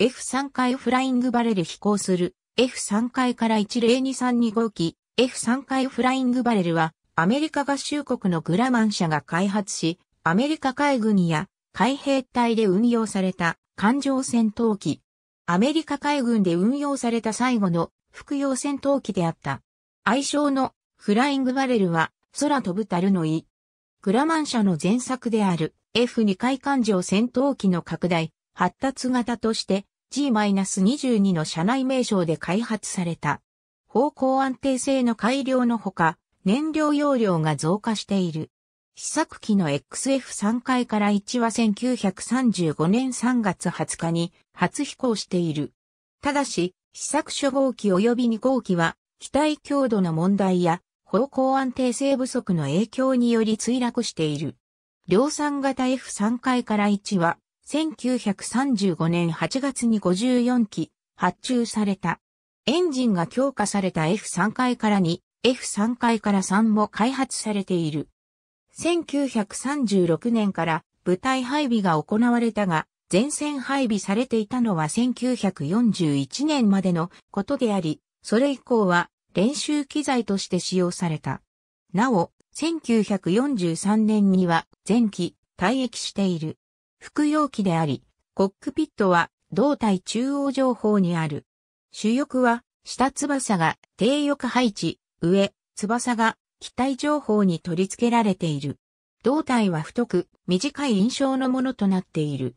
F3 回フライングバレル飛行する F3 回から10232号機 F3 回フライングバレルはアメリカ合衆国のグラマン社が開発し、アメリカ海軍や海兵隊で運用された艦上戦闘機。アメリカ海軍で運用された最後の服用戦闘機であった。愛称のフライングバレルは空飛ぶるの意。グラマン社の前作である F2 回艦上戦闘機の拡大、発達型として G-22 の社内名称で開発された。方向安定性の改良のほか、燃料容量が増加している。試作機の XF3 回から1は1935年3月20日に初飛行している。ただし、試作初号機及び2号機は、機体強度の問題や方向安定性不足の影響により墜落している。量産型 F3 回から1は1935年8月に54機発注された。エンジンが強化された F3 階から2、F3 階から3も開発されている。1936年から部隊配備が行われたが、前線配備されていたのは1941年までのことであり、それ以降は練習機材として使用された。なお、1943年には前期退役している。副容器であり、コックピットは胴体中央上方にある。主翼は下翼が低翼配置、上翼が機体上方に取り付けられている。胴体は太く短い印象のものとなっている。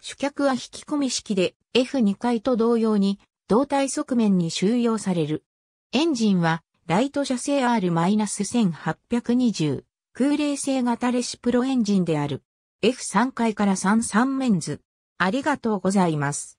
主脚は引き込み式で F2 回と同様に胴体側面に収容される。エンジンはライト射精 R-1820 空冷性型レシプロエンジンである。F3 階から33メンズ。ありがとうございます。